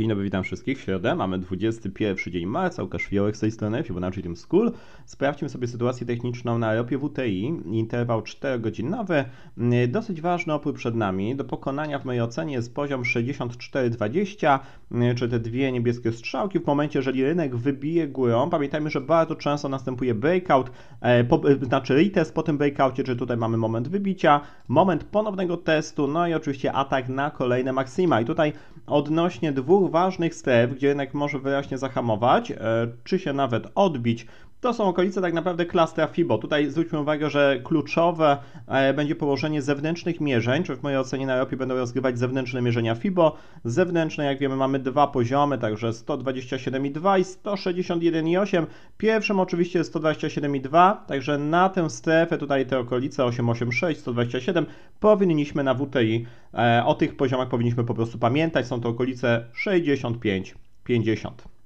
Dzień dobry, witam wszystkich. W środę mamy 21 dzień marca. Łukasz Fiołek z tej strony, Fibonacci Team School. Sprawdźmy sobie sytuację techniczną na ropie WTI. Interwał 4-godzinowy. Dosyć ważny opór przed nami. Do pokonania w mojej ocenie jest poziom 64,20, czy te dwie niebieskie strzałki. W momencie, jeżeli rynek wybije górą, pamiętajmy, że bardzo często następuje breakout, e, po, e, znaczy retest po tym breakoutie, czy tutaj mamy moment wybicia, moment ponownego testu, no i oczywiście atak na kolejne maksima. I tutaj odnośnie dwóch ważnych stref, gdzie rynek może wyraźnie zahamować, e, czy się nawet odbić to są okolice tak naprawdę klastra FIBO. Tutaj zwróćmy uwagę, że kluczowe e, będzie położenie zewnętrznych mierzeń, czyli w mojej ocenie na Europie będą rozgrywać zewnętrzne mierzenia FIBO. Zewnętrzne, jak wiemy, mamy dwa poziomy, także 127,2 i 161,8. Pierwszym oczywiście jest 127,2, także na tę strefę, tutaj te okolice 886, 127 powinniśmy na WTI, e, o tych poziomach powinniśmy po prostu pamiętać. Są to okolice 65, 50.